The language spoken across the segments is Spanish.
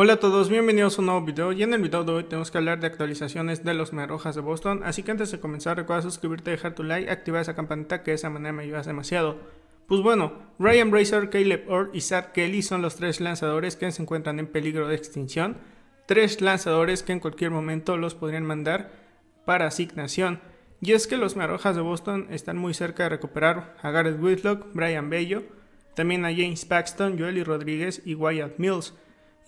Hola a todos, bienvenidos a un nuevo video y en el video de hoy tenemos que hablar de actualizaciones de los Marrojas de Boston, así que antes de comenzar recuerda suscribirte, dejar tu like, activar esa campanita que de esa manera me ayudas demasiado. Pues bueno, Ryan Bracer, Caleb Orr y Sad Kelly son los tres lanzadores que se encuentran en peligro de extinción, tres lanzadores que en cualquier momento los podrían mandar para asignación. Y es que los Marrojas de Boston están muy cerca de recuperar a Garrett Whitlock, Brian Bello, también a James Paxton, Joely Rodríguez y Wyatt Mills.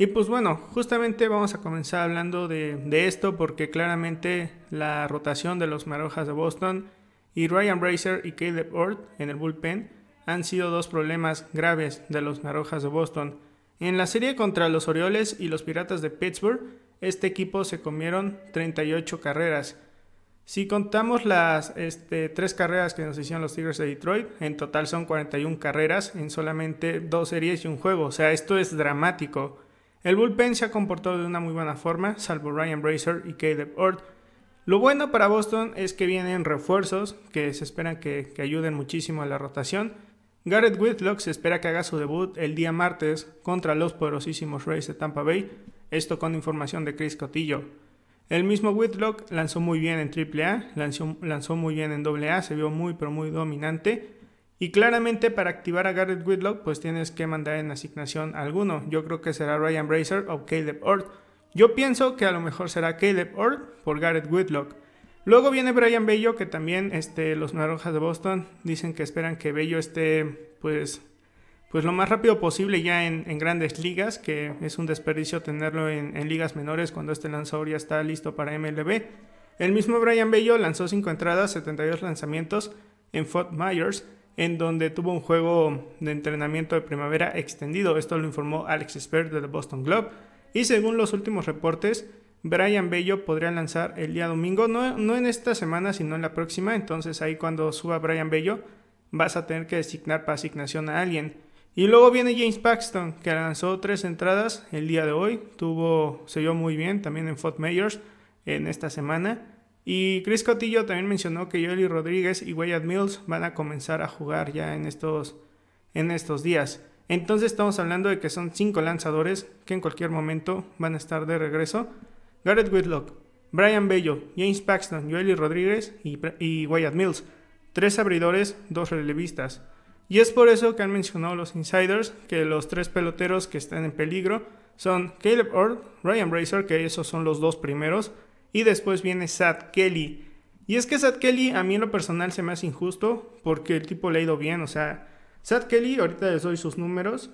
Y pues bueno, justamente vamos a comenzar hablando de, esto porque claramente la rotación de los Marojas de Boston y Ryan Bracer y Caleb Ort en el bullpen han sido dos problemas graves de los Marojas de Boston. En la serie contra los Orioles y los Piratas de Pittsburgh, este equipo se comieron 38 carreras. Si contamos las este, tres carreras que nos hicieron los Tigres de Detroit, en total son 41 carreras en solamente dos series y un juego. O sea, esto es dramático. El bullpen se ha comportado de una muy buena forma, salvo Ryan Bracer y Caleb Ord. Lo bueno para Boston es que vienen refuerzos que se esperan que, ayuden muchísimo a la rotación. Garrett Whitlock se espera que haga su debut el día martes contra los poderosísimos Rays de Tampa Bay, esto con información de Chris Cotillo. El mismo Whitlock lanzó muy bien en AAA, lanzó muy bien en AA, se vio muy pero muy dominante y claramente para activar a Garrett Whitlock, pues tienes que mandar en asignación a alguno. Yo creo que será Ryan Bracer o Caleb Ord. Yo pienso que a lo mejor será Caleb Ord por Garrett Whitlock. Luego viene Brian Bello, que también este, los Naranjas de Boston dicen que esperan que Bello esté pues, pues lo más rápido posible ya en, grandes ligas, que es un desperdicio tenerlo en, en, ligas menores cuando este lanzador ya está listo para MLB. El mismo Brian Bello lanzó 5 entradas, 72 lanzamientos en Fort Myers en donde tuvo un juego de entrenamiento de primavera extendido. Esto lo informó Alex Spert de Boston Globe. Y según los últimos reportes, Brian Bello podría lanzar el día domingo, no, en esta semana, sino en la próxima. Entonces ahí cuando suba Brian Bello, vas a tener que designar para asignación a alguien. Y luego viene James Paxton, que lanzó tres entradas el día de hoy. Tuvo, se vio muy bien también en Fort Mayors en esta semana. Y Chris Cotillo también mencionó que Yoli Rodríguez y Wyatt Mills van a comenzar a jugar ya en estos, en estos días. Entonces estamos hablando de que son cinco lanzadores que en cualquier momento van a estar de regreso. Garrett Whitlock, Brian Bello, James Paxton, Yoli Rodríguez y, Wyatt Mills. Tres abridores, dos relevistas. Y es por eso que han mencionado los insiders que los tres peloteros que están en peligro son Caleb Ord, Ryan Bracer, que esos son los dos primeros, y después viene Sad Kelly. Y es que Sad Kelly a mí en lo personal se me hace injusto porque el tipo le ha ido bien. O sea, Sad Kelly, ahorita les doy sus números.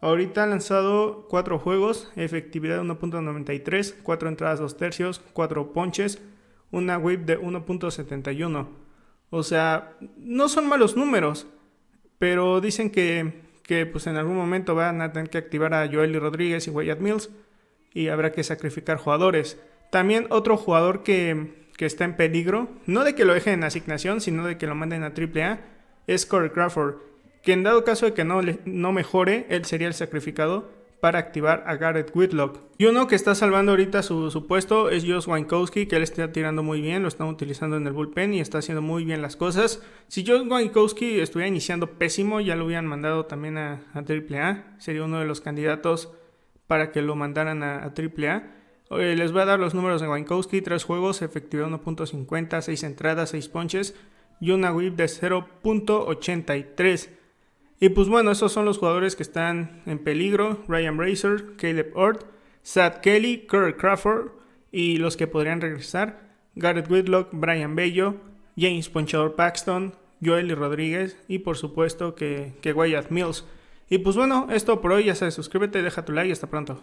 Ahorita ha lanzado 4 juegos, efectividad de 1.93, 4 entradas 2 tercios, 4 ponches, una whip de 1.71. O sea, no son malos números, pero dicen que, que, pues en algún momento van a tener que activar a Joel y Rodríguez y Wyatt Mills y habrá que sacrificar jugadores. También otro jugador que, está en peligro, no de que lo dejen en asignación, sino de que lo manden a AAA, es Corey Crawford, que en dado caso de que no, no mejore, él sería el sacrificado para activar a Garrett Whitlock. Y uno que está salvando ahorita su, su puesto es Josh Wankowski, que él está tirando muy bien, lo están utilizando en el bullpen y está haciendo muy bien las cosas. Si Josh Wankowski estuviera iniciando pésimo, ya lo hubieran mandado también a, a AAA, sería uno de los candidatos para que lo mandaran a, a AAA les voy a dar los números de Wankowski, 3 juegos, efectividad 1.50, 6 entradas, 6 ponches y una whip de 0.83. Y pues bueno, esos son los jugadores que están en peligro, Ryan Bracer, Caleb Ort, Sad Kelly, Kurt Crawford y los que podrían regresar, Garrett Whitlock, Brian Bello, James Ponchador Paxton, Joel y Rodríguez y por supuesto que, que Wyatt Mills. Y pues bueno, esto por hoy, ya sabes, suscríbete, deja tu like y hasta pronto.